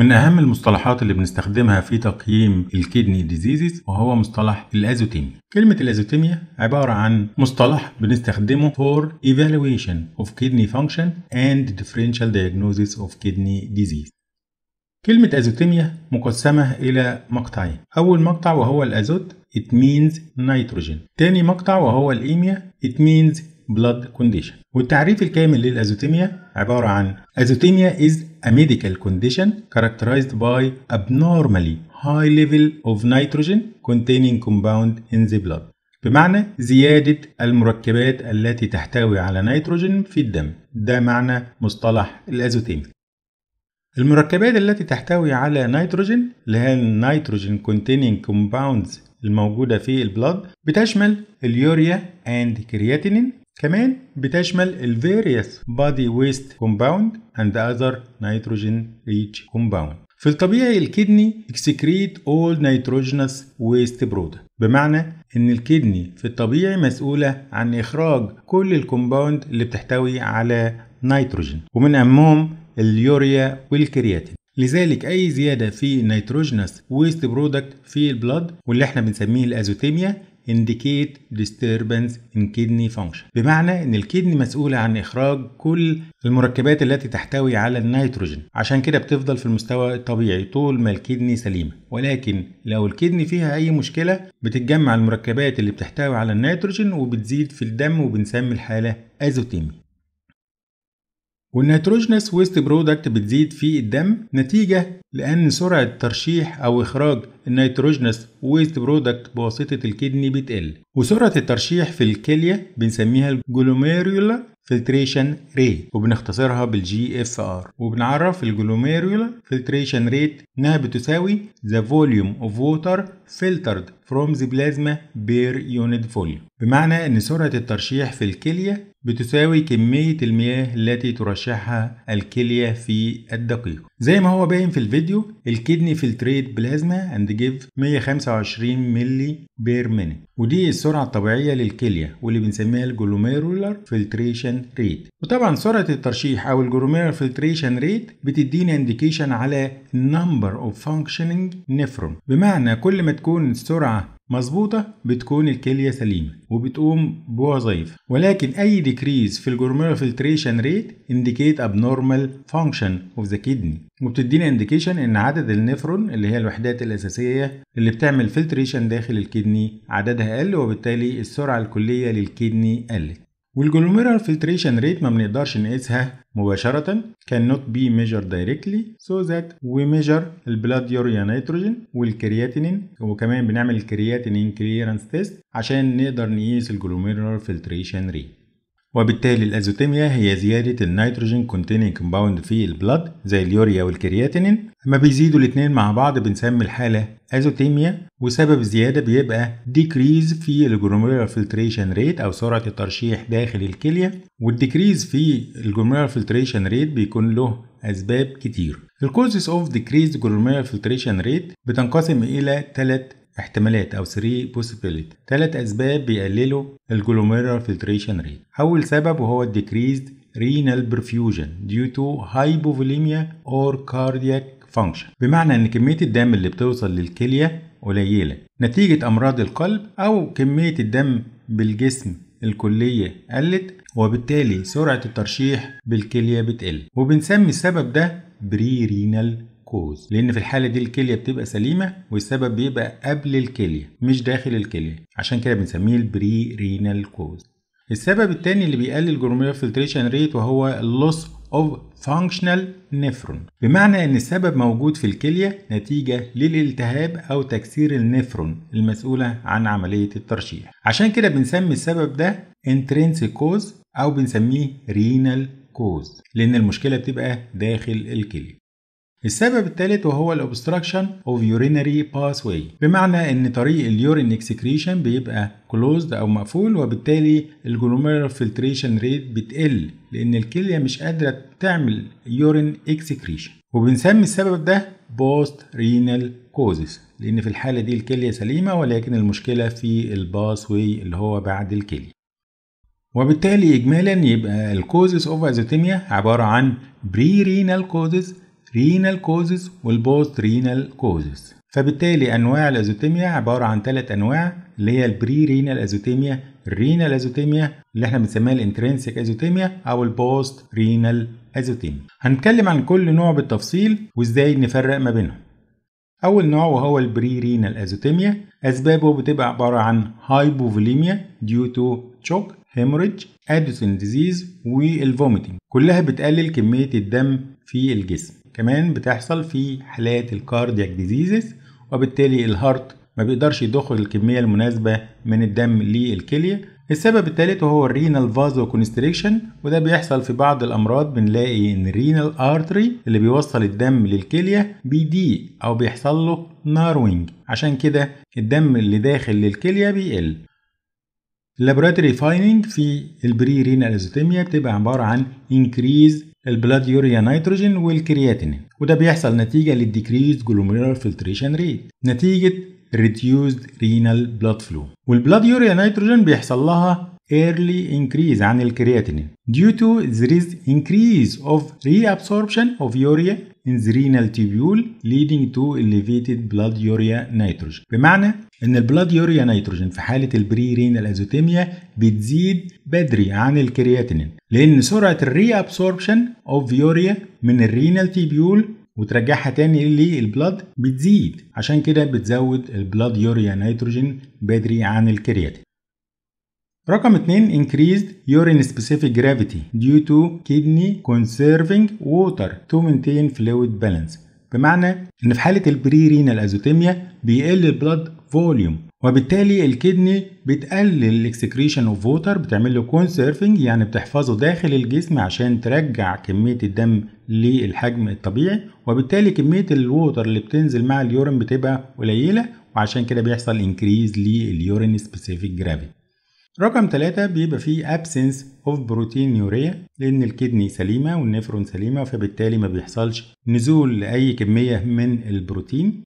من أهم المصطلحات اللي بنستخدمها في تقييم الكيدني ديزيزز وهو مصطلح الازوتيميا. كلمة الازوتيميا عبارة عن مصطلح بنستخدمه for evaluation of kidney function and differential diagnosis of kidney disease. كلمة أزوتيميا مقسمة إلى مقطعين أول مقطع وهو الأزوت it means nitrogen تاني مقطع وهو الإيميا it means blood condition والتعريف الكامل للأزوتيميا عبارة عن أزوتيميا is a medical condition characterized by abnormally high level of nitrogen containing compound in the blood بمعنى زيادة المركبات التي تحتوي على نيتروجين في الدم ده معنى مصطلح الأزوتيميا المركبات التي تحتوي على نيتروجين اللي هي النيتروجين containing compounds الموجودة في البلد بتشمل اليوريا and كرياتينين كمان بتشمل ال various body waste compound and other nitrogen rich compound في الطبيعي الكدني excrete all nitrogenous waste product بمعنى ان الكدني في الطبيعي مسؤولة عن اخراج كل الكومباوند اللي بتحتوي على نيتروجين ومن اهمهم اليوريا والكرياتين لذلك اي زياده في نيتروجينس ويست برودكت في البلد واللي احنا بنسميه الازوتيميا indicate disturbance in kidney function بمعنى ان الكدني مسؤولة عن اخراج كل المركبات التي تحتوي على النيتروجين عشان كده بتفضل في المستوى الطبيعي طول ما الكدني سليمة ولكن لو الكدني فيها اي مشكلة بتتجمع المركبات اللي بتحتوي على النيتروجين وبتزيد في الدم وبنسمي الحالة ازوتيمي والنيتروجينس ويست برودكت بتزيد في الدم نتيجة لأن سرعة ترشيح أو إخراج النيتروجينس ويست برودكت بواسطة الكدني بتقل وسرعة الترشيح في الكلية بنسميها الجلوميريولا فلتريشن ريت وبنختصرها بالجي اف ار وبنعرف الجلوميريولا فلتريشن ريت انها بتساوي ذا فوليوم اوف ووتر filtered from the plasma per unit volume بمعنى ان سرعة الترشيح في الكلية بتساوي كمية المياه التي ترشحها الكلية في الدقيقة زي ما هو باين في الفيديو الكدني فلتريت بلازما اند جيف 125 ملي بير مني ودي السرعة الطبيعية للكلية واللي بنسميها الجلوميرولر فلتريشن ريت وطبعا سرعة الترشيح او الجلوميرولر فلتريشن ريت بتدينا انديكيشن على نمبر اوف functioning nephron بمعنى كل ما تكون السرعة مظبوطة بتكون الكلية سليمة وبتقوم بوظائف ولكن أي decrease في الجورميلا filtration rate indicate abnormal function of the kidney وبتدينا indication إن عدد النفرون اللي هي الوحدات الأساسية اللي بتعمل filtration داخل الكدني عددها قل وبالتالي السرعة الكلية للكدني قلت والجلوميرال فلتريشن ريت ما بنقدرش نقيسها مباشرة كان نوت بي ميجر دايركتلي سو ذات وي ميجر البلاد يوريا نيتروجين والكرياتينين وكمان بنعمل الكرياتينين كليرنس تيست عشان نقدر نقيس الجلوميرال فلتريشن ريت وبالتالي الازوتيميا هي زيادة النيتروجين كونتيننج كومباوند في البلد زي اليوريا والكرياتينين لما بيزيدوا الاتنين مع بعض بنسمي الحالة ازوتيميا وسبب الزيادة بيبقى ديكريز في الجلوميرال فلتريشن ريت أو سرعة الترشيح داخل الكلية والديكريز في الجلوميرال فلتريشن ريت بيكون له أسباب كتير الكوزز اوف ديكريز جلوميرال فلتريشن ريت بتنقسم إلى ثلاث احتمالات أو 3 possibility ثلاث أسباب بيقللوا الجلوميرال فلتريشن ريت أول سبب وهو decreased renal perfusion due to hypovolemia or cardiac function بمعنى ان كمية الدم اللي بتوصل للكلية قليلة نتيجة أمراض القلب أو كمية الدم بالجسم الكلية قلت وبالتالي سرعة الترشيح بالكلية بتقل وبنسمي السبب ده بري رينال الجلوكوز لان في الحاله دي الكليه بتبقى سليمه والسبب بيبقى قبل الكليه مش داخل الكليه عشان كده بنسميه البري رينال كوز السبب الثاني اللي بيقلل جروميرا فلتريشن ريت وهو اللوس اوف فانكشنال نفرون بمعنى ان السبب موجود في الكليه نتيجه للالتهاب او تكسير النفرون المسؤوله عن عمليه الترشيح عشان كده بنسمي السبب ده intrinsic كوز او بنسميه رينال كوز لان المشكله بتبقى داخل الكليه السبب الثالث وهو الاوبستراكشن اوف يورينري باثواي بمعنى ان طريق اليورين اكسكريشن بيبقى كلوزد او مقفول وبالتالي الجلوميرال فلتريشن ريت بتقل لان الكليه مش قادره تعمل يورين اكسكريشن وبنسمي السبب ده بوست رينال كوزز لان في الحاله دي الكليه سليمه ولكن المشكله في واي اللي هو بعد الكليه وبالتالي اجمالا يبقى الكوزز اوف ازوتيميا عباره عن بري رينال كوزز رينال كوزز والبوست رينال كوزز فبالتالي انواع الازوتيميا عباره عن ثلاث انواع اللي هي البري رينال ازوتيميا الرينال ازوتيميا اللي احنا بنسميها الانترنسيك ازوتيميا او البوست رينال ازوتيميا هنتكلم عن كل نوع بالتفصيل وازاي نفرق ما بينهم اول نوع وهو البري رينال ازوتيميا اسبابه بتبقى عباره عن هايبوفوليميا ديو تو تشوك هيموريدج ادوسين ديزيز والفوميتنج كلها بتقلل كميه الدم في الجسم كمان بتحصل في حالات الكاردياك ديزيزز وبالتالي الهارت ما بيقدرش يضخ الكمية المناسبة من الدم للكلية السبب الثالث وهو الرينال فازو كونستريكشن وده بيحصل في بعض الامراض بنلاقي ان الرينال ارتري اللي بيوصل الدم للكليه بيضيق او بيحصل له ناروينج عشان كده الدم اللي داخل للكليه بيقل اللابوراتوري فايننج في البري رينال ازوتيميا بتبقى عباره عن انكريز البلاد يوريا نيتروجين والكرياتينين وده بيحصل نتيجة للديكريز جلوميرال فلتريشن ريت نتيجة reduced renal blood flow والبلاد يوريا نيتروجين بيحصل لها early increase عن الكرياتين due to there is increase of reabsorption of urea in the renal tubule leading to elevated blood urea nitrogen بمعنى ان البلاد يوريا نيتروجين في حالة البري رينال ازوتيميا بتزيد بدري عن الكرياتينين لان سرعة الري ابسوربشن اوف يوريا من الرينال تيبيول وترجعها تاني للبلاد بتزيد عشان كده بتزود البلاد يوريا نيتروجين بدري عن الكرياتين رقم 2 increased urine specific gravity due to kidney conserving water to maintain fluid balance بمعنى ان في حاله البري رينال ازوتيميا بيقل البلد فوليوم وبالتالي الكدني بتقلل الاكسكريشن اوف ووتر بتعمل له كونسيرفنج يعني بتحفظه داخل الجسم عشان ترجع كميه الدم للحجم الطبيعي وبالتالي كميه الووتر اللي بتنزل مع اليورين بتبقى قليله وعشان كده بيحصل انكريز لليورين سبيسيفيك جرافيتي رقم ثلاثة بيبقى فيه absence of protein proteinuria لأن الكدني سليمة والنفرون سليمة فبالتالي ما بيحصلش نزول لأي كمية من البروتين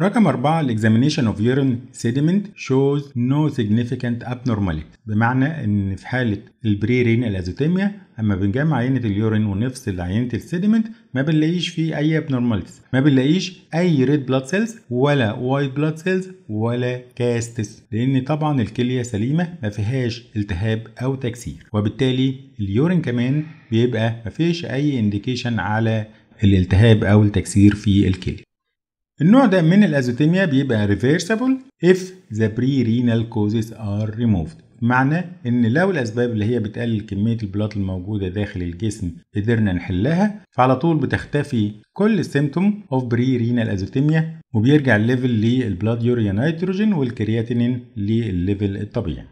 رقم 4 الاكزامينيشن اوف يورين سيديمنت شوز نو سيجنيفيكانت ابنورماليتي بمعنى ان في حاله البري رينال ازوتيميا اما بنجمع عينه اليورين ونفصل عينه السيديمنت ما بنلاقيش فيه اي ابنورماليتيز ما بنلاقيش اي ريد بلاد سيلز ولا وايت بلاد سيلز ولا كاستس لان طبعا الكليه سليمه ما فيهاش التهاب او تكسير وبالتالي اليورين كمان بيبقى ما فيش اي انديكيشن على الالتهاب او التكسير في الكليه النوع ده من الازوتيميا بيبقى ريفيرسابل if the pre-renal causes are removed بمعنى ان لو الاسباب اللي هي بتقلل كميه البلاط الموجوده داخل الجسم قدرنا نحلها فعلى طول بتختفي كل السيمتوم اوف بري رينال ازوتيميا وبيرجع الليفل للبلاد يوريا نيتروجين والكرياتينين للليفل الطبيعي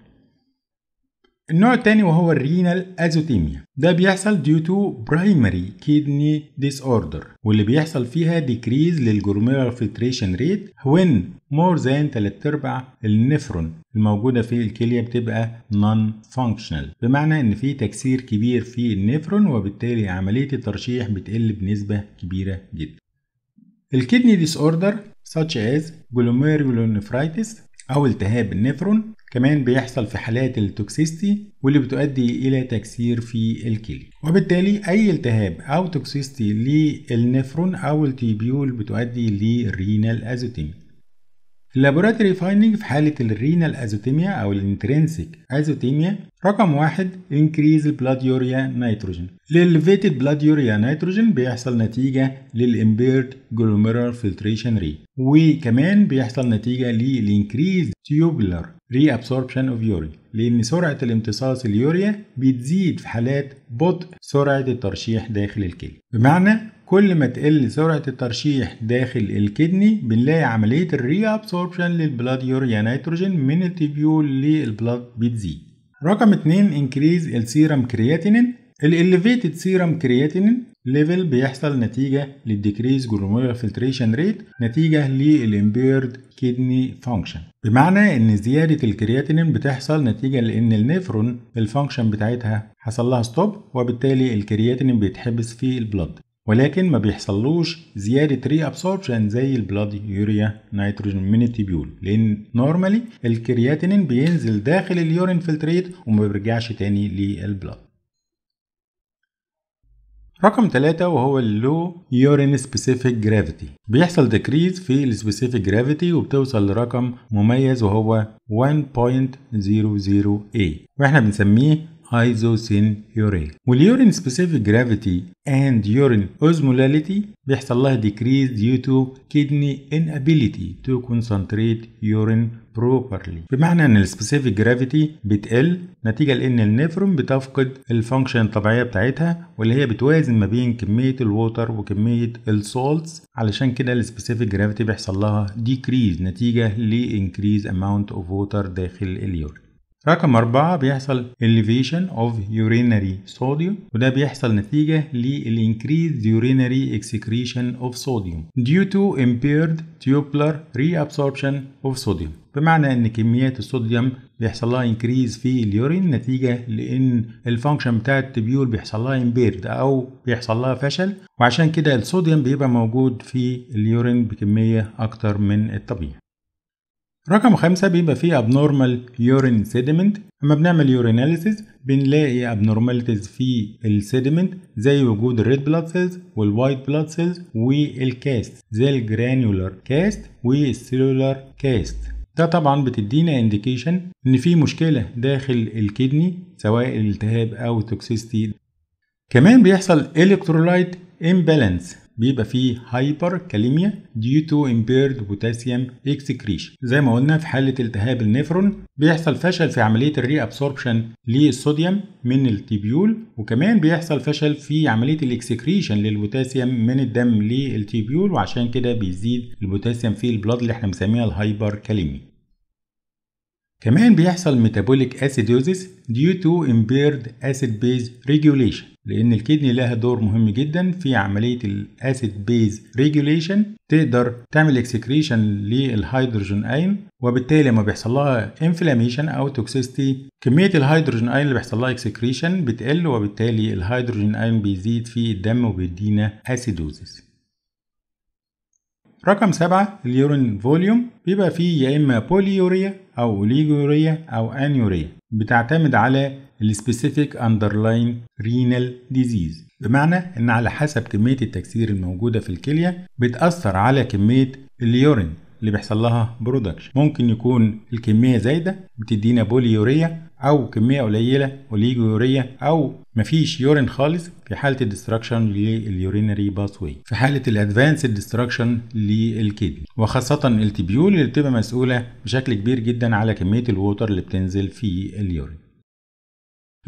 النوع الثاني وهو الرينال ازوتيميا ده بيحصل ديو تو برايمري كيدني ديس اوردر واللي بيحصل فيها ديكريز للجرومير فلتريشن ريت وين مور زان 3 ارباع النفرون الموجوده في الكليه بتبقى نون فانكشنال بمعنى ان في تكسير كبير في النفرون وبالتالي عمليه الترشيح بتقل بنسبه كبيره جدا الكدني ديس اوردر such as glomerulonephritis أو التهاب النفرون كمان بيحصل في حالات التوكسيستي واللي بتؤدي إلى تكسير في الكلي وبالتالي أي التهاب أو توكسيستي للنفرون أو التيبيول بتؤدي لرينال أزوتيمي اللابوراتوري فايندنج في حالة الرينال ازوتيميا أو الانترنسيك ازوتيميا رقم واحد increase blood urea nitrogen الالفيتد blood urea nitrogen بيحصل نتيجة للimpaired glomerular filtration rate وكمان بيحصل نتيجة للincreased tubular reabsorption of urea لأن سرعة الامتصاص اليوريا بتزيد في حالات بطء سرعة الترشيح داخل الكلى بمعنى كل ما تقل سرعة الترشيح داخل الكدني بنلاقي عملية ابسوربشن للبلاد يوريا نيتروجين من التبيول للبلاد بتزيد رقم 2 انكريز السيرم كرياتينين الاليفيتد سيرم كرياتينين ليفل بيحصل نتيجة للديكريز جلوميرال فلتريشن ريت نتيجة للامبيرد كدني فانكشن بمعنى ان زيادة الكرياتينين بتحصل نتيجة لان النفرون الفانكشن بتاعتها حصل لها ستوب وبالتالي الكرياتينين بيتحبس في البلد ولكن ما بيحصلوش زياده ري ابسوربشن زي البلاد يوريا نيتروجين من التبيول لان نورمالي الكرياتينين بينزل داخل اليورين فلتريت وما بيرجعش تاني للبلاد رقم ثلاثة وهو اللو يورين سبيسيفيك جرافيتي بيحصل ديكريز في السبيسيفيك جرافيتي وبتوصل لرقم مميز وهو 1.008 واحنا بنسميه ايزوسينيوريا واليورين سبيسيفيك جرافيتي اند يورين اوزمولاليتي بيحصل لها ديكريز ديو تو كدني انابيليتي تو كونسنتريت يورين بروبرلي بمعنى ان السبيسيفيك جرافيتي بتقل نتيجه لان النفرون بتفقد الفانكشن الطبيعيه بتاعتها واللي هي بتوازن ما بين كميه الووتر وكميه السولتس علشان كده السبيسيفيك جرافيتي بيحصل لها ديكريز نتيجه لانكريز اماونت اوف ووتر داخل اليورين رقم أربعة بيحصل elevation of urinary sodium وده بيحصل نتيجة increased urinary excretion of sodium due to impaired tubular reabsorption of sodium بمعنى إن كميات الصوديوم بيحصل لها انكريز في اليورين نتيجة لأن الفانكشن بتاع التبيول بيحصل لها امبيرد أو بيحصل لها فشل وعشان كده الصوديوم بيبقى موجود في اليورين بكمية أكتر من الطبيعي رقم خمسة بيبقى فيه abnormal urine sediment لما بنعمل urinalysis بنلاقي abnormalities في السيدمنت زي وجود الريد بلاد سيلز والوايت بلاد سيلز والكاست زي الجرانيولار كاست والسيلولار كاست ده طبعا بتدينا انديكيشن ان في مشكله داخل الكدني سواء التهاب او توكسيستي كمان بيحصل الكترولايت imbalance بيبقى فيه هايبر كاليميا due to impaired potassium excretion زي ما قلنا في حالة التهاب النفرون بيحصل فشل في عملية الري ابسوربشن للصوديوم من التيبيول وكمان بيحصل فشل في عملية الاكسكريشن للبوتاسيوم من الدم للتيبيول وعشان كده بيزيد البوتاسيوم في البلاد اللي احنا بنسميها الهايبر كاليميا كمان بيحصل metabolic acidosis due to impaired acid base regulation لأن الكدني لها دور مهم جدا في عملية الأسيد بيز ريجوليشن تقدر تعمل اكسكريشن للهيدروجين اين وبالتالي لما بيحصل لها انفلاميشن او توكسيستي كميه الهيدروجين اين اللي بيحصل لها اكسكريشن بتقل وبالتالي الهيدروجين اين بيزيد في الدم وبيدينا اسيدوزيس رقم سبعة اليورين فوليوم بيبقى فيه يا إما بوليوريا أو أوليجوريا أو أنيوريا بتعتمد على السبيسيفيك اندرلاين رينال ديزيز بمعنى ان على حسب كميه التكسير الموجوده في الكليه بتاثر على كميه اليورين اللي بيحصل لها برودكشن ممكن يكون الكميه زايده بتدينا بوليوريا او كميه قليله اوليجوريا او مفيش يورين خالص في حاله الدستراكشن لليورينري باثوي في حاله الادفانس دستراكشن للكدني وخاصه التبيول اللي بتبقى مسؤوله بشكل كبير جدا على كميه الووتر اللي بتنزل في اليورين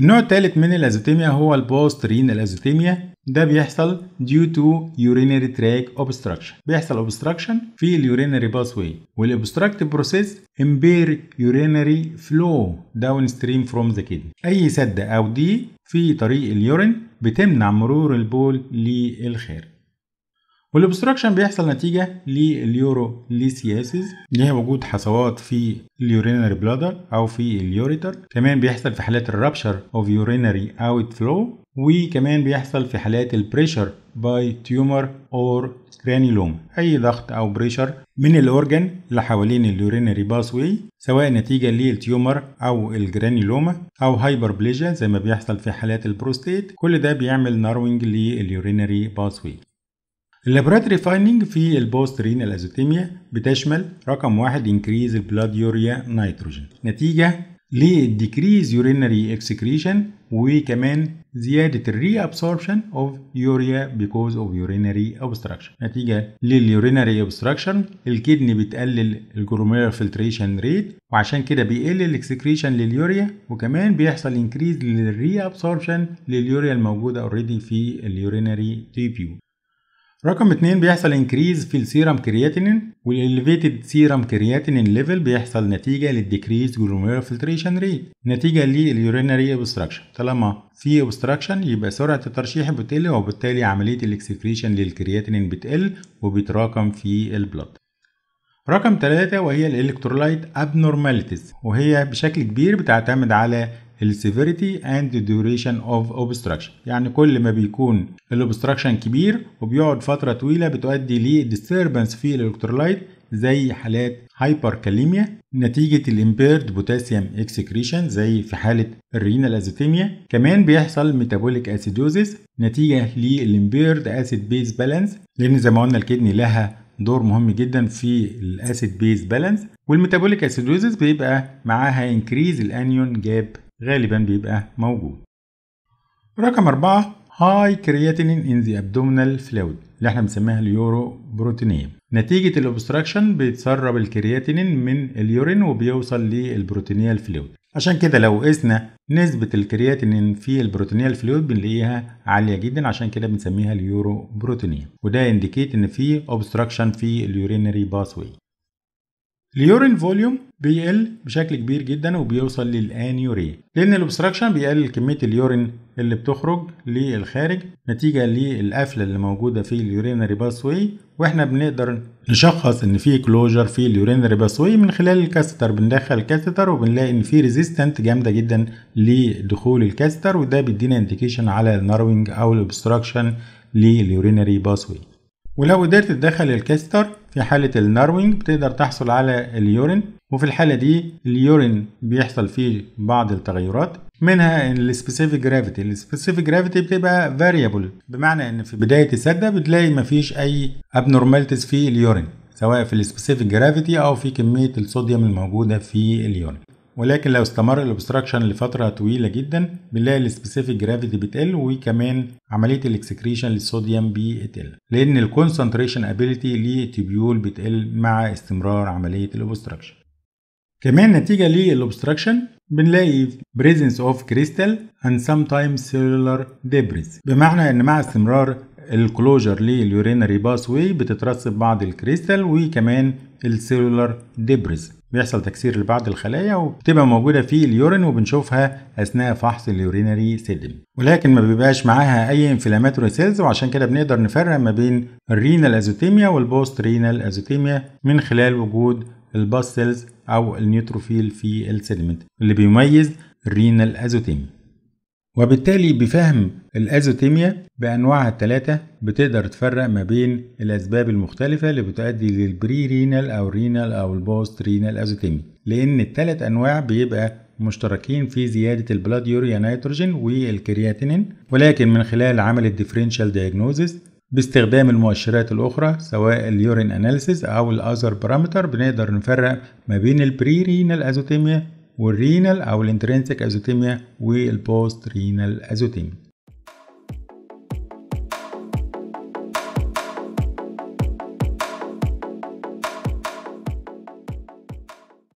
النوع الثالث من الازوتيميا هو البوسترين الازوتيميا ده بيحصل due to urinary tract obstruction بيحصل obstruction في اليورينري باثوي والobstructive process impair urinary flow downstream from the kidney اي سد او دي في طريق اليورين بتمنع مرور البول للخارج والابستراكشن بيحصل نتيجة لليوروليسياسيز اللي هي وجود حصوات في اليورينري بلادر أو في اليوريتر كمان بيحصل في حالات الرابشر أوف يورينري أوت فلو وكمان بيحصل في حالات البريشر باي تيومر اور جرانيلوم اي ضغط او بريشر من الاورجن اللي حوالين اليورينري باس واي سواء نتيجه للتيومر او الجرانيلوما او بليجيا زي ما بيحصل في حالات البروستيت كل ده بيعمل ناروينج لليورينري باس واي اللابورات فايندنج في البوست رينال ازوتيميا بتشمل رقم واحد انكريز البلاد يوريا نيتروجين نتيجه للديكريز يورينري اكسكريشن وكمان زياده الري ابسوربشن اوف يوريا بيكوز اوف يورينري ابستراكشن نتيجه لليورينري ابستراكشن الكدني بتقلل الجلوميرال فلتريشن ريت وعشان كده بيقل الاكسكريشن لليوريا وكمان بيحصل انكريز للري ابسوربشن لليوريا الموجوده اوريدي في اليورينري تيبيو رقم اتنين بيحصل انكريز في السيرم كرياتينين والالفيتد سيرم كرياتينين ليفل بيحصل نتيجة للديكريز جلوميرو فلتريشن ريت نتيجة لليورينري ابستراكشن طالما في ابستراكشن يبقى سرعة الترشيح بتقل وبالتالي عملية الاكسكريشن للكرياتينين بتقل وبيتراكم في البلد رقم ثلاثة وهي الالكترولايت ابنورماليتيز وهي بشكل كبير بتعتمد على السيفيريتي اند duration اوف اوبستراكشن يعني كل ما بيكون الاوبستراكشن كبير وبيقعد فتره طويله بتؤدي لديستربنس في الالكترولايت زي حالات هايبركاليميا نتيجة الامبيرد بوتاسيوم اكسكريشن زي في حالة الرينال ازوتيميا كمان بيحصل ميتابوليك اسيدوزيس نتيجة للامبيرد اسيد بيز بالانس لأن زي ما قلنا الكدني لها دور مهم جدا في الاسيد بيز بالانس والميتابوليك اسيدوزيس بيبقى معاها انكريز الانيون جاب غالبا بيبقى موجود رقم أربعة هاي كرياتينين ان ذا ابدومينال فلويد اللي احنا بنسميها اليورو بروتينيم نتيجة الأوبستراكشن بيتسرب الكرياتينين من اليورين وبيوصل للبروتينيال فلويد عشان كده لو قسنا نسبة الكرياتينين في البروتينيال فلويد بنلاقيها عالية جدا عشان كده بنسميها اليورو بروتينيم وده انديكيت ان في اوبستراكشن في اليورينري باثوي اليورين فوليوم بيقل بشكل كبير جدا وبيوصل للانيوريا لان الاوبستراكشن بيقلل كميه اليورين اللي بتخرج للخارج نتيجه للقفله اللي موجوده في اليورينري باسوي واحنا بنقدر نشخص ان في كلوجر في اليورينري باسوي من خلال الكاستر بندخل الكاستر وبنلاقي ان في ريزيستنت جامده جدا لدخول الكاستر وده بيدينا انديكيشن على النروينج او الاوبستراكشن لليورينري باسوي ولو قدرت تدخل الكاستر في حالة الناروينج بتقدر تحصل على اليورين وفي الحالة دي اليورين بيحصل فيه بعض التغيرات منها السبيسيفيك جرافيتي السبيسيفيك جرافيتي بتبقى فاريبل بمعنى ان في بداية السدة بتلاقي مفيش اي ابنورمالتيز في اليورين سواء في السبيسيفيك جرافيتي او في كمية الصوديوم الموجودة في اليورين ولكن لو استمر الاوبستراكشن لفتره طويله جدا بنلاقي السبيسيفيك جرافيتي بتقل وكمان عمليه الاكسكريشن للصوديوم بتقل لان الكونسنتريشن ابيليتي للتبيول بتقل مع استمرار عمليه الاوبستراكشن كمان نتيجه للاوبستراكشن بنلاقي presence of crystal and sometimes cellular debris بمعنى ان مع استمرار الكلوجر لليورينري باس واي بتترسب بعض الكريستال وكمان السيلولار ديبريز بيحصل تكسير لبعض الخلايا وبتبقى موجودة في اليورين وبنشوفها أثناء فحص اليورينري سيلم ولكن ما بيبقاش معاها أي انفلاماتوري سيلز وعشان كده بنقدر نفرق ما بين الرينال أزوتيميا والبوست رينال أزوتيميا من خلال وجود الباس سيلز أو النيوتروفيل في السيلمنت اللي بيميز الرينال أزوتيميا وبالتالي بفهم الازوتيميا بانواعها الثلاثه بتقدر تفرق ما بين الاسباب المختلفه اللي بتؤدي للبري رينال او رينال او البوست رينال ازوتيميا لان الثلاث انواع بيبقى مشتركين في زيادة البلاد يوريا نيتروجين والكرياتينين ولكن من خلال عمل الديفرنشال دياجنوزيس باستخدام المؤشرات الأخرى سواء اليورين أناليسيز أو الأذر بارامتر بنقدر نفرق ما بين البري رينال أزوتيميا والرينال أو الانترنسك أزوتيميا والبوست رينال أزوتيميا